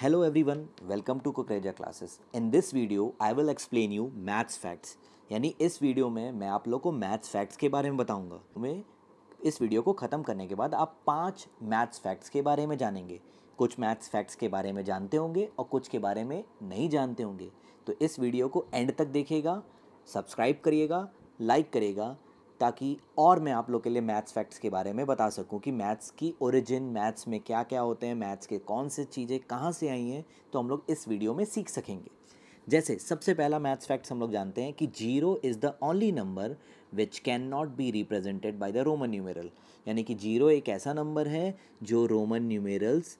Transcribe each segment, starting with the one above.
Hello everyone, welcome to Kukreja classes. In this video, I will explain you maths facts. यानी इस video में मैं आप लोग को मैथ्स फैक्ट्स के बारे में बताऊंगा। तुम्हें इस वीडियो को ख़त्म करने के बाद आप पांच मैथ्स फैक्ट्स के बारे में जानेंगे कुछ मैथ्स फैक्ट्स के बारे में जानते होंगे और कुछ के बारे में नहीं जानते होंगे तो इस वीडियो को एंड तक देखिएगा सब्सक्राइब करिएगा लाइक करेगा ताकि और मैं आप लोग के लिए मैथ्स फैक्ट्स के बारे में बता सकूं कि मैथ्स की ओरिजिन मैथ्स में क्या क्या होते हैं मैथ्स के कौन से चीज़ें कहाँ से आई हैं तो हम लोग इस वीडियो में सीख सकेंगे जैसे सबसे पहला मैथ्स फैक्ट्स हम लोग जानते हैं कि zero is the only number which can not be represented by the Roman numeral यानी कि जीरो एक ऐसा नंबर है जो रोमन न्यूमेरल्स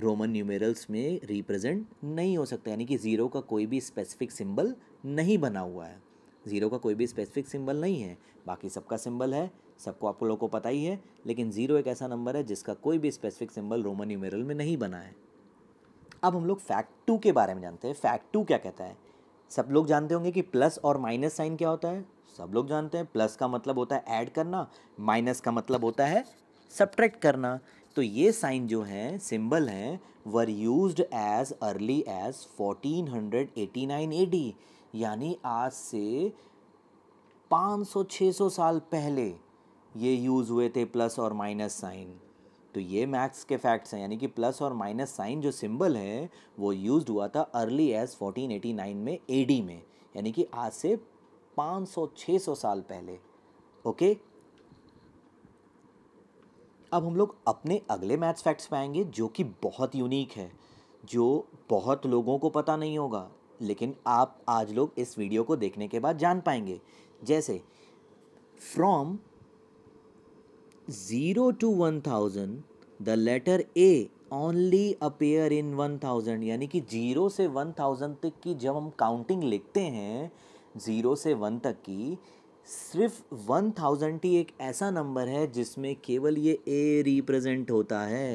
रोमन न्यूमेरल्स में रिप्रेजेंट नहीं हो सकता यानी कि ज़ीरो का कोई भी स्पेसिफिक सिंबल नहीं बना हुआ है ज़ीरो का कोई भी स्पेसिफिक सिंबल नहीं है बाकी सबका सिंबल है सबको आप लोगों को पता ही है लेकिन ज़ीरो एक ऐसा नंबर है जिसका कोई भी स्पेसिफिक सिंबल रोमन यूमेरल में नहीं बना है अब हम लोग फैक्ट टू के बारे में जानते हैं फैक्ट टू क्या कहता है सब लोग जानते होंगे कि प्लस और माइनस साइन क्या होता है सब लोग जानते हैं प्लस का मतलब होता है ऐड करना माइनस का मतलब होता है सब्ट्रैक्ट करना तो ये साइन जो हैं सिंबल हैं were use as early as 1489 AD यानी आज से 500-600 साल पहले ये यूज़ हुए थे प्लस और माइनस साइन तो ये मैथ्स के फैक्ट्स हैं यानी कि प्लस और माइनस साइन जो सिंबल है वो यूज़ हुआ था अर्ली एज 1489 में एडी में यानी कि आज से 500-600 साल पहले ओके अब हम लोग अपने अगले मैथ्स फैक्ट्स पाएंगे जो कि बहुत यूनिक है जो बहुत लोगों को पता नहीं होगा लेकिन आप आज लोग इस वीडियो को देखने के बाद जान पाएंगे जैसे from zero to one thousand the letter A only appear in one thousand यानी कि जीरो से वन थाउजेंड तक की जब हम काउंटिंग लिखते हैं ज़ीरो से वन तक की सिर्फ वन थाउजेंड ही एक ऐसा नंबर है जिसमें केवल ये ए रिप्रेजेंट होता है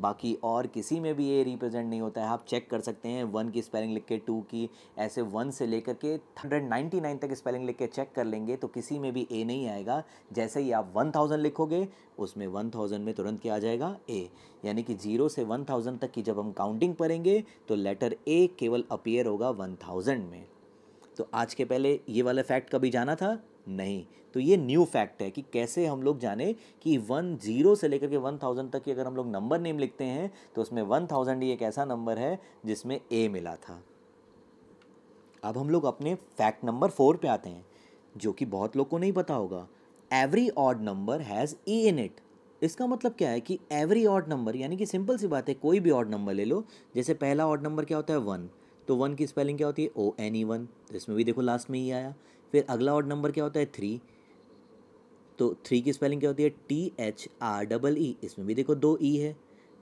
बाकी और किसी में भी ये रिप्रेजेंट नहीं होता है आप चेक कर सकते हैं वन की स्पेलिंग लिख के टू की ऐसे वन से लेकर के हंड्रेड नाइन्टी नाइन तक स्पेलिंग लिख के चेक कर लेंगे तो किसी में भी ए नहीं आएगा जैसे ही आप वन थाउजेंड लिखोगे उसमें वन थाउजेंड में तुरंत क्या आ जाएगा ए यानी कि जीरो से वन थाउजेंड तक की जब हम काउंटिंग करेंगे तो लेटर ए केवल अपीयर होगा वन थाउजेंड में तो आज के पहले ये वाला फैक्ट कभी जाना था नहीं तो ये न्यू फैक्ट है कि कैसे हम लोग जाने कि वन ज़ीरो से लेकर के वन थाउजेंड तक की अगर हम लोग नंबर नेम लिखते हैं तो उसमें वन थाउजेंड ही एक ऐसा नंबर है जिसमें ए मिला था अब हम लोग अपने फैक्ट नंबर फोर पे आते हैं जो कि बहुत लोग को नहीं पता होगा every odd number has E in it इसका मतलब क्या है कि एवरी ऑड नंबर यानी कि सिंपल सी बात है कोई भी ऑड नंबर ले लो जैसे पहला ऑड नंबर क्या होता है वन तो वन की स्पेलिंग क्या होती है ओ एन ई वन तो इसमें भी देखो लास्ट में ही e आया फिर अगला ऑड नंबर क्या होता है थ्री तो थ्री की स्पेलिंग क्या होती है T H R double E इसमें भी देखो दो ई e है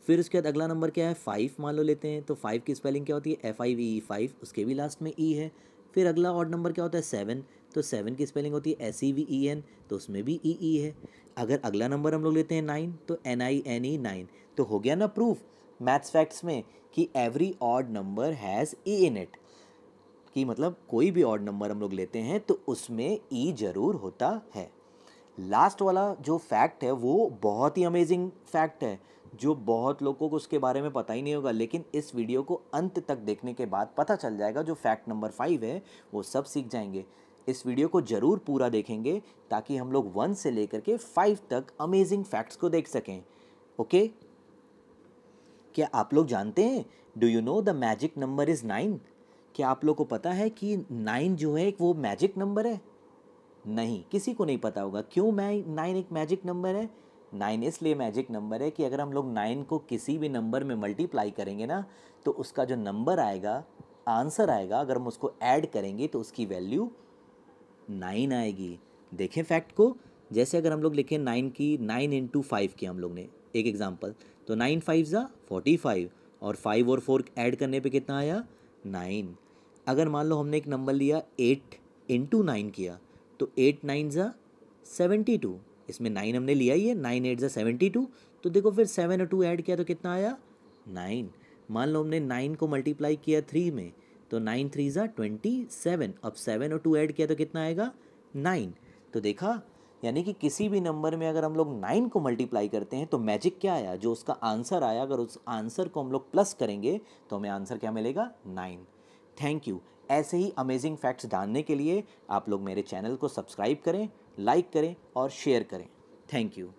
फिर उसके बाद अगला नंबर क्या है फाइव मान लो लेते हैं तो फाइव की स्पेलिंग क्या होती है F I V E five उसके भी लास्ट में ई e है फिर अगला ऑड नंबर क्या होता है सेवन तो सेवन की स्पेलिंग होती है S E V E N तो उसमें भी ई e ई e है अगर अगला नंबर हम लोग लेते हैं नाइन तो N I N E nine तो हो गया ना प्रूफ मैथ्स फैक्ट्स में कि every odd number has E in it कि मतलब कोई भी ऑड नंबर हम लोग लेते हैं तो उसमें ई e ज़रूर होता है लास्ट वाला जो फैक्ट है वो बहुत ही अमेजिंग फैक्ट है जो बहुत लोगों को उसके बारे में पता ही नहीं होगा लेकिन इस वीडियो को अंत तक देखने के बाद पता चल जाएगा जो फैक्ट नंबर फाइव है वो सब सीख जाएंगे इस वीडियो को ज़रूर पूरा देखेंगे ताकि हम लोग वन से लेकर के फाइव तक अमेजिंग फैक्ट्स को देख सकें ओके क्या आप लोग जानते हैं do you know the magic number is nine क्या आप लोग को पता है कि नाइन जो है एक वो मैजिक नंबर है नहीं किसी को नहीं पता होगा क्यों मैं नाइन एक मैजिक नंबर है नाइन इसलिए मैजिक नंबर है कि अगर हम लोग नाइन को किसी भी नंबर में मल्टीप्लाई करेंगे ना तो उसका जो नंबर आएगा आंसर आएगा अगर हम उसको ऐड करेंगे तो उसकी वैल्यू नाइन आएगी देखें फैक्ट को जैसे अगर हम लोग लिखें नाइन की नाइन इंटू फाइव की हम लोग ने एक एग्जाम्पल तो नाइन फाइव ज़ा फोर्टी फाइव और फाइव और फोर ऐड करने पे कितना आया नाइन अगर मान लो हमने एक नंबर लिया एट इंटू नाइन किया तो एट नाइन ज़ा सेवेंटी टू इसमें नाइन हमने लिया ही है नाइन एट ज़ा सेवेंटी टू तो देखो फिर सेवन और टू ऐड किया तो कितना आया नाइन मान लो हमने नाइन को मल्टीप्लाई किया थ्री में तो नाइन थ्री ज़ा ट्वेंटी सेवन अब सेवन और टू ऐड किया तो कितना आएगा नाइन तो देखा यानी कि किसी भी नंबर में अगर हम लोग नाइन को मल्टीप्लाई करते हैं तो मैजिक क्या आया जो उसका आंसर आया अगर उस आंसर को हम लोग प्लस करेंगे तो हमें आंसर क्या मिलेगा नाइन थैंक यू ऐसे ही अमेजिंग फैक्ट्स जानने के लिए आप लोग मेरे चैनल को सब्सक्राइब करें लाइक करें और शेयर करें थैंक यू